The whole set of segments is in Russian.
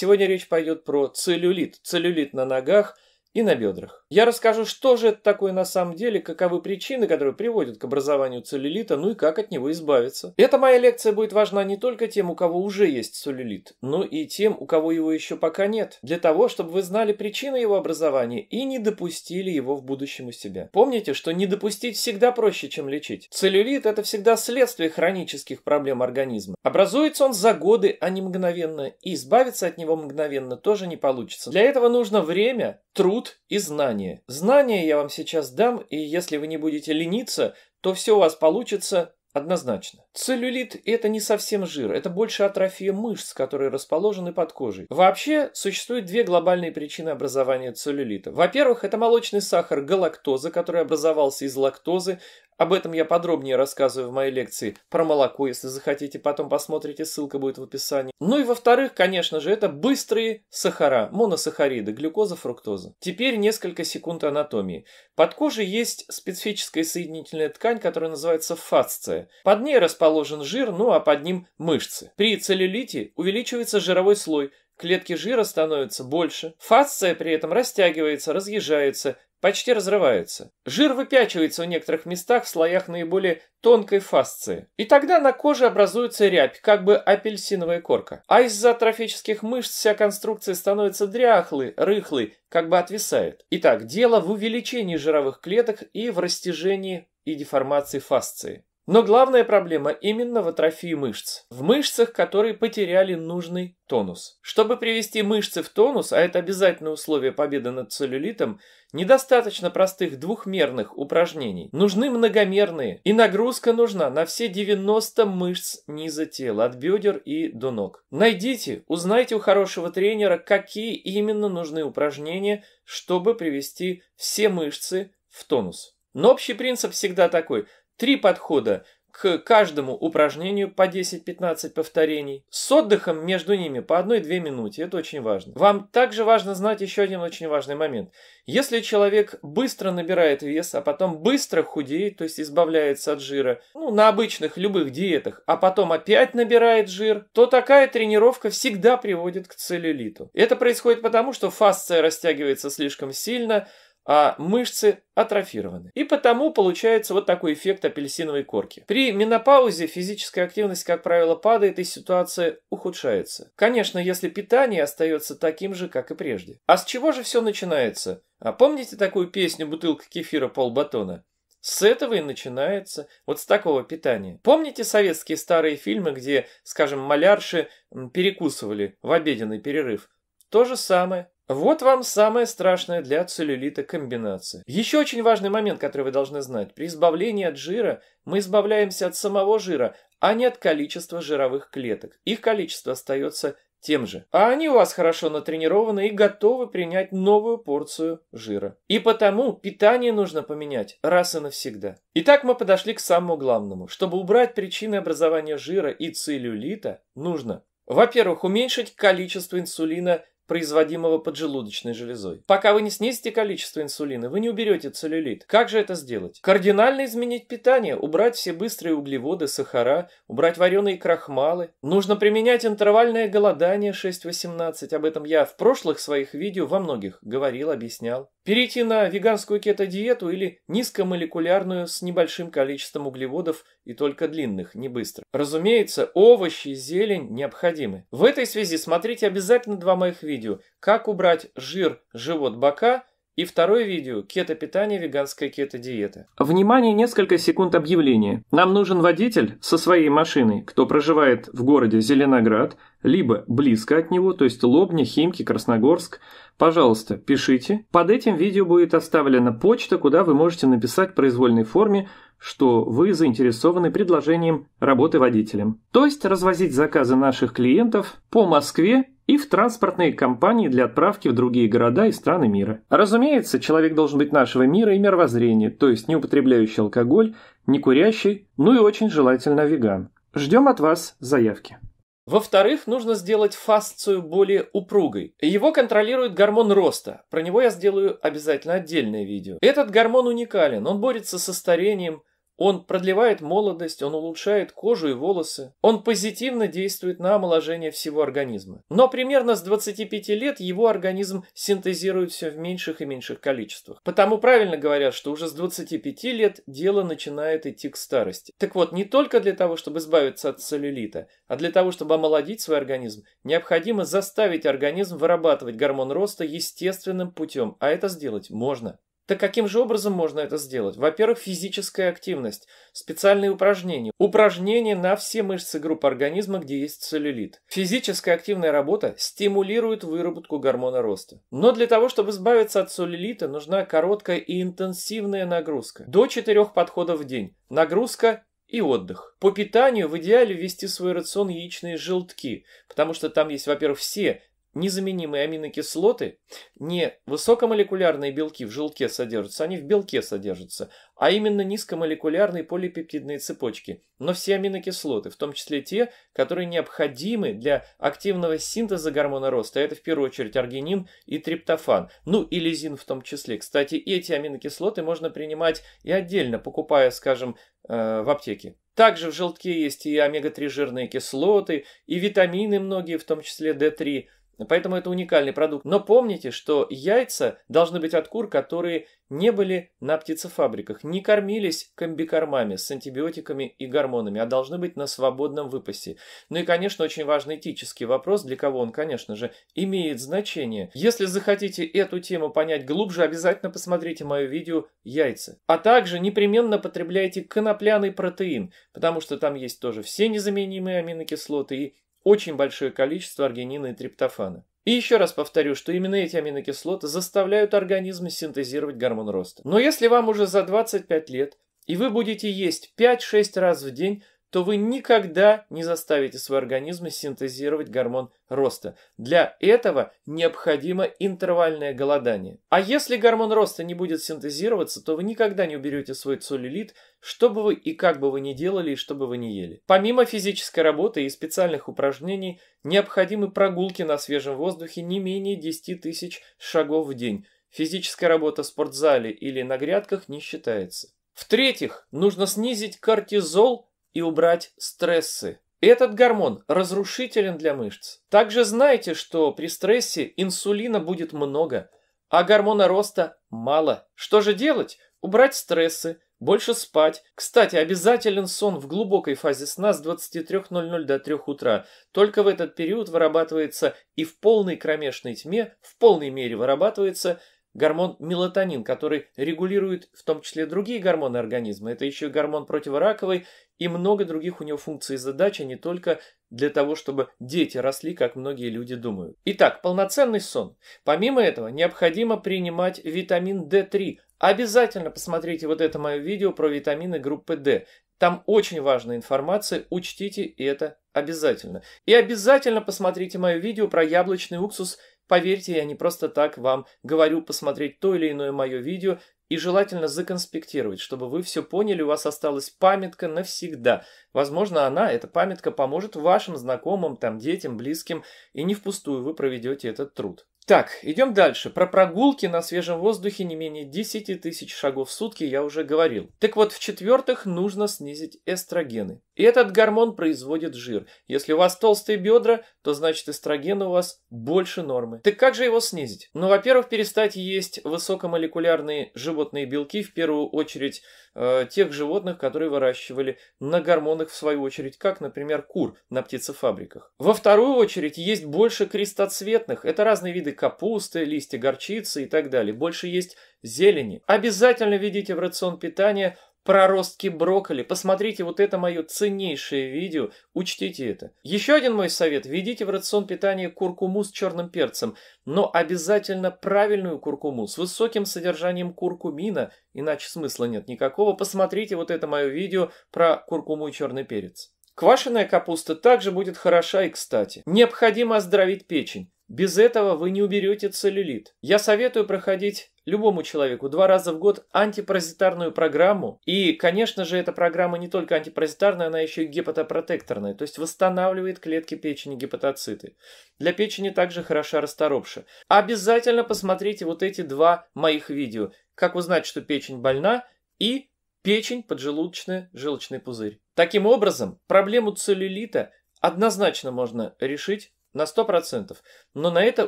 Сегодня речь пойдет про целлюлит. Целлюлит на ногах – и на бедрах. Я расскажу, что же это такое на самом деле, каковы причины, которые приводят к образованию целлюлита, ну и как от него избавиться. Эта моя лекция будет важна не только тем, у кого уже есть целлюлит, но и тем, у кого его еще пока нет, для того, чтобы вы знали причины его образования и не допустили его в будущем у себя. Помните, что не допустить всегда проще, чем лечить. Целлюлит – это всегда следствие хронических проблем организма. Образуется он за годы, а не мгновенно, и избавиться от него мгновенно тоже не получится. Для этого нужно время, труд труд и знания. Знания я вам сейчас дам, и если вы не будете лениться, то все у вас получится Однозначно. Целлюлит – это не совсем жир, это больше атрофия мышц, которые расположены под кожей. Вообще, существует две глобальные причины образования целлюлита. Во-первых, это молочный сахар галактоза, который образовался из лактозы, об этом я подробнее рассказываю в моей лекции про молоко, если захотите, потом посмотрите, ссылка будет в описании. Ну и во-вторых, конечно же, это быстрые сахара, моносахариды, глюкоза, фруктоза. Теперь несколько секунд анатомии. Под кожей есть специфическая соединительная ткань, которая называется фасция. Под ней расположен жир, ну а под ним мышцы. При целлюлите увеличивается жировой слой, клетки жира становятся больше, фасция при этом растягивается, разъезжается, почти разрываются. Жир выпячивается в некоторых местах в слоях наиболее тонкой фасции. И тогда на коже образуется рябь, как бы апельсиновая корка. А из-за трофических мышц вся конструкция становится дряхлой, рыхлой, как бы отвисает. Итак, дело в увеличении жировых клеток и в растяжении и деформации фасции. Но главная проблема именно в атрофии мышц. В мышцах, которые потеряли нужный тонус. Чтобы привести мышцы в тонус, а это обязательное условие победы над целлюлитом, недостаточно простых двухмерных упражнений. Нужны многомерные. И нагрузка нужна на все 90 мышц низа тела, от бедер и до ног. Найдите, узнайте у хорошего тренера, какие именно нужны упражнения, чтобы привести все мышцы в тонус. Но общий принцип всегда такой – Три подхода к каждому упражнению по 10-15 повторений, с отдыхом между ними по 1-2 минуты это очень важно. Вам также важно знать еще один очень важный момент. Если человек быстро набирает вес, а потом быстро худеет, то есть избавляется от жира, ну, на обычных любых диетах, а потом опять набирает жир, то такая тренировка всегда приводит к целлюлиту. Это происходит потому, что фасция растягивается слишком сильно, а мышцы атрофированы. И потому получается вот такой эффект апельсиновой корки. При менопаузе физическая активность, как правило, падает и ситуация ухудшается. Конечно, если питание остается таким же, как и прежде. А с чего же все начинается? А помните такую песню «Бутылка кефира полбатона»? С этого и начинается, вот с такого питания. Помните советские старые фильмы, где, скажем, малярши перекусывали в обеденный перерыв? То же самое. Вот вам самое страшное для целлюлита комбинация. Еще очень важный момент, который вы должны знать. При избавлении от жира мы избавляемся от самого жира, а не от количества жировых клеток. Их количество остается тем же. А они у вас хорошо натренированы и готовы принять новую порцию жира. И потому питание нужно поменять раз и навсегда. Итак, мы подошли к самому главному. Чтобы убрать причины образования жира и целлюлита, нужно, во-первых, уменьшить количество инсулина производимого поджелудочной железой. Пока вы не снизите количество инсулина, вы не уберете целлюлит. Как же это сделать? Кардинально изменить питание, убрать все быстрые углеводы, сахара, убрать вареные крахмалы. Нужно применять интервальное голодание 6-18, об этом я в прошлых своих видео во многих говорил, объяснял перейти на веганскую кето-диету или низкомолекулярную с небольшим количеством углеводов и только длинных, не быстро. Разумеется, овощи, зелень необходимы. В этой связи смотрите обязательно два моих видео «Как убрать жир, живот, бока» И второе видео – кето-питание, веганская кето-диета. Внимание, несколько секунд объявления. Нам нужен водитель со своей машиной, кто проживает в городе Зеленоград, либо близко от него, то есть Лобня, Химки, Красногорск. Пожалуйста, пишите. Под этим видео будет оставлена почта, куда вы можете написать в произвольной форме что вы заинтересованы предложением работы водителем. То есть развозить заказы наших клиентов по Москве и в транспортные компании для отправки в другие города и страны мира. Разумеется, человек должен быть нашего мира и мировоззрения, то есть не употребляющий алкоголь, не курящий, ну и очень желательно веган. Ждем от вас заявки. Во-вторых, нужно сделать фасцию более упругой. Его контролирует гормон роста. Про него я сделаю обязательно отдельное видео. Этот гормон уникален. Он борется со старением, он продлевает молодость, он улучшает кожу и волосы. Он позитивно действует на омоложение всего организма. Но примерно с 25 лет его организм синтезирует все в меньших и меньших количествах. Потому правильно говорят, что уже с 25 лет дело начинает идти к старости. Так вот, не только для того, чтобы избавиться от целлюлита, а для того, чтобы омолодить свой организм, необходимо заставить организм вырабатывать гормон роста естественным путем, а это сделать можно. Так каким же образом можно это сделать? Во-первых, физическая активность, специальные упражнения, упражнения на все мышцы группы организма, где есть целлюлит. Физическая активная работа стимулирует выработку гормона роста. Но для того, чтобы избавиться от целлюлита, нужна короткая и интенсивная нагрузка. До 4 подходов в день. Нагрузка и отдых. По питанию в идеале ввести в свой рацион яичные желтки, потому что там есть, во-первых, все незаменимые аминокислоты, не высокомолекулярные белки в желтке содержатся, они в белке содержатся, а именно низкомолекулярные полипептидные цепочки. Но все аминокислоты, в том числе те, которые необходимы для активного синтеза гормона роста, это в первую очередь аргинин и триптофан, ну и лизин в том числе. Кстати, эти аминокислоты можно принимать и отдельно, покупая, скажем, э, в аптеке. Также в желтке есть и омега-3 жирные кислоты, и витамины многие, в том числе D3. Ну, поэтому это уникальный продукт. Но помните, что яйца должны быть от кур, которые не были на птицефабриках, не кормились комбикормами с антибиотиками и гормонами, а должны быть на свободном выпасе. Ну и, конечно, очень важный этический вопрос, для кого он, конечно же, имеет значение. Если захотите эту тему понять глубже, обязательно посмотрите мое видео «Яйца». А также непременно потребляйте конопляный протеин, потому что там есть тоже все незаменимые аминокислоты и очень большое количество аргинина и триптофана. И еще раз повторю, что именно эти аминокислоты заставляют организм синтезировать гормон роста. Но если вам уже за 25 лет, и вы будете есть 5-6 раз в день, то вы никогда не заставите свой организм синтезировать гормон роста. Для этого необходимо интервальное голодание. А если гормон роста не будет синтезироваться, то вы никогда не уберете свой целлюлит, что бы вы и как бы вы ни делали и что бы вы ни ели. Помимо физической работы и специальных упражнений, необходимы прогулки на свежем воздухе не менее 10 тысяч шагов в день. Физическая работа в спортзале или на грядках не считается. В-третьих, нужно снизить кортизол и убрать стрессы. Этот гормон разрушителен для мышц. Также знайте, что при стрессе инсулина будет много, а гормона роста мало. Что же делать? Убрать стрессы, больше спать. Кстати, обязателен сон в глубокой фазе сна с 23.00 до 3 утра. Только в этот период вырабатывается и в полной кромешной тьме, в полной мере вырабатывается гормон мелатонин, который регулирует в том числе другие гормоны организма. Это еще и гормон противораковый и много других у него функций и задач, а не только для того, чтобы дети росли, как многие люди думают. Итак, полноценный сон. Помимо этого, необходимо принимать витамин D3. Обязательно посмотрите вот это мое видео про витамины группы D. Там очень важная информация, учтите это обязательно. И обязательно посмотрите мое видео про яблочный уксус – Поверьте, я не просто так вам говорю посмотреть то или иное мое видео и желательно законспектировать, чтобы вы все поняли, у вас осталась памятка навсегда. Возможно, она, эта памятка, поможет вашим знакомым, там, детям, близким, и не впустую вы проведете этот труд. Так, идем дальше. Про прогулки на свежем воздухе не менее 10 тысяч шагов в сутки я уже говорил. Так вот, в-четвертых, нужно снизить эстрогены. И этот гормон производит жир. Если у вас толстые бедра, то значит эстроген у вас больше нормы. Так как же его снизить? Ну, во-первых, перестать есть высокомолекулярные животные белки, в первую очередь Э, тех животных, которые выращивали на гормонах в свою очередь, как, например, кур на птицефабриках. Во вторую очередь есть больше крестоцветных, это разные виды капусты, листья горчицы и так далее. Больше есть зелени. Обязательно введите в рацион питания – про ростки брокколи, посмотрите вот это мое ценнейшее видео, учтите это. Еще один мой совет, введите в рацион питания куркуму с черным перцем, но обязательно правильную куркуму с высоким содержанием куркумина, иначе смысла нет никакого. Посмотрите вот это мое видео про куркуму и черный перец. Квашеная капуста также будет хороша и кстати. Необходимо оздоровить печень. Без этого вы не уберете целлюлит. Я советую проходить любому человеку два раза в год антипаразитарную программу. И, конечно же, эта программа не только антипаразитарная, она еще и гепатопротекторная, то есть восстанавливает клетки печени гепатоциты. Для печени также хороша расторопша. Обязательно посмотрите вот эти два моих видео. Как узнать, что печень больна и печень поджелудочная желчный пузырь. Таким образом, проблему целлюлита однозначно можно решить на 100%. Но на это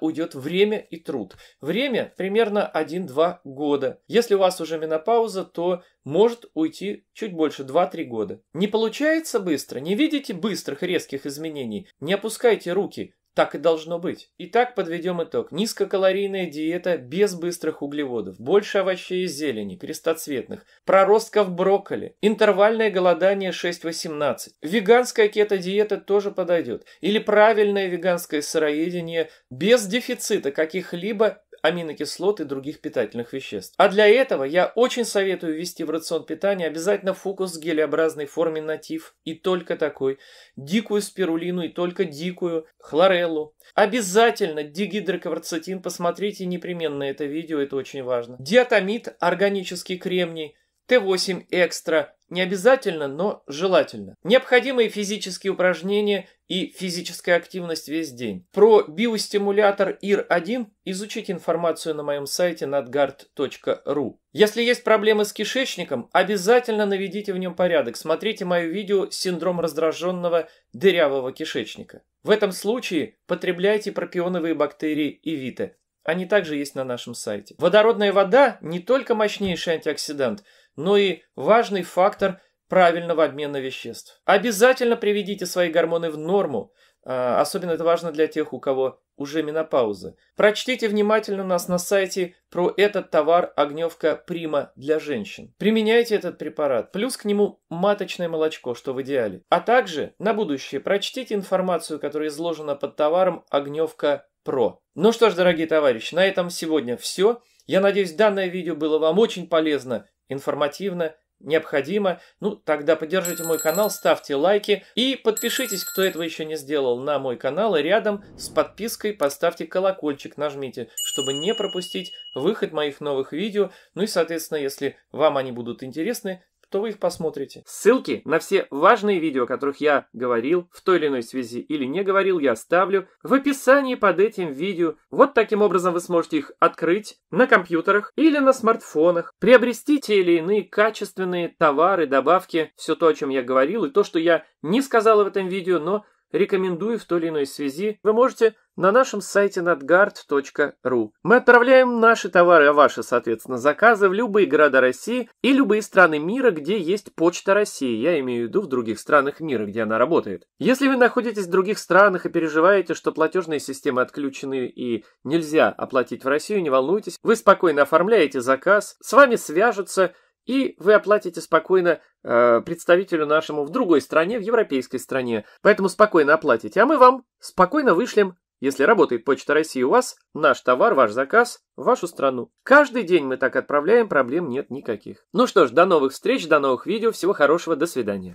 уйдет время и труд. Время примерно 1-2 года. Если у вас уже менопауза, то может уйти чуть больше 2-3 года. Не получается быстро, не видите быстрых резких изменений, не опускайте руки, так и должно быть. Итак, подведем итог. Низкокалорийная диета без быстрых углеводов, больше овощей и зелени, крестоцветных, проростков брокколи, интервальное голодание 6-18. Веганская кето-диета тоже подойдет. Или правильное веганское сыроедение без дефицита каких-либо аминокислот и других питательных веществ. А для этого я очень советую ввести в рацион питания обязательно фокус в гелеобразной форме натив и только такой, дикую спирулину и только дикую хлореллу. Обязательно дигидрокварцетин, посмотрите непременно это видео, это очень важно. Диатомит, органический кремний – Т8 экстра не обязательно, но желательно. Необходимые физические упражнения и физическая активность весь день. Про биостимулятор ИР-1 изучите информацию на моем сайте nadgard.ru. Если есть проблемы с кишечником, обязательно наведите в нем порядок. Смотрите мое видео «Синдром раздраженного дырявого кишечника». В этом случае потребляйте пропионовые бактерии и виты. Они также есть на нашем сайте. Водородная вода не только мощнейший антиоксидант – но и важный фактор правильного обмена веществ. Обязательно приведите свои гормоны в норму, а, особенно это важно для тех, у кого уже менопауза. Прочтите внимательно у нас на сайте про этот товар огневка Прима для женщин. Применяйте этот препарат, плюс к нему маточное молочко, что в идеале. А также на будущее прочтите информацию, которая изложена под товаром огневка Про. Ну что ж, дорогие товарищи, на этом сегодня все. Я надеюсь, данное видео было вам очень полезно информативно, необходимо, ну тогда поддержите мой канал, ставьте лайки и подпишитесь, кто этого еще не сделал, на мой канал и рядом с подпиской поставьте колокольчик, нажмите, чтобы не пропустить выход моих новых видео, ну и соответственно, если вам они будут интересны, то вы их посмотрите. Ссылки на все важные видео, о которых я говорил в той или иной связи или не говорил, я оставлю в описании под этим видео. Вот таким образом вы сможете их открыть на компьютерах или на смартфонах, приобрести те или иные качественные товары, добавки, все то, о чем я говорил и то, что я не сказал в этом видео, но рекомендую в той или иной связи. Вы можете на нашем сайте надгард.ру Мы отправляем наши товары, а ваши, соответственно, заказы в любые города России и любые страны мира, где есть почта России. Я имею в виду в других странах мира, где она работает. Если вы находитесь в других странах и переживаете, что платежные системы отключены и нельзя оплатить в Россию, не волнуйтесь, вы спокойно оформляете заказ, с вами свяжутся и вы оплатите спокойно э, представителю нашему в другой стране, в европейской стране. Поэтому спокойно оплатите, а мы вам спокойно вышлем если работает Почта России у вас, наш товар, ваш заказ, в вашу страну. Каждый день мы так отправляем, проблем нет никаких. Ну что ж, до новых встреч, до новых видео, всего хорошего, до свидания.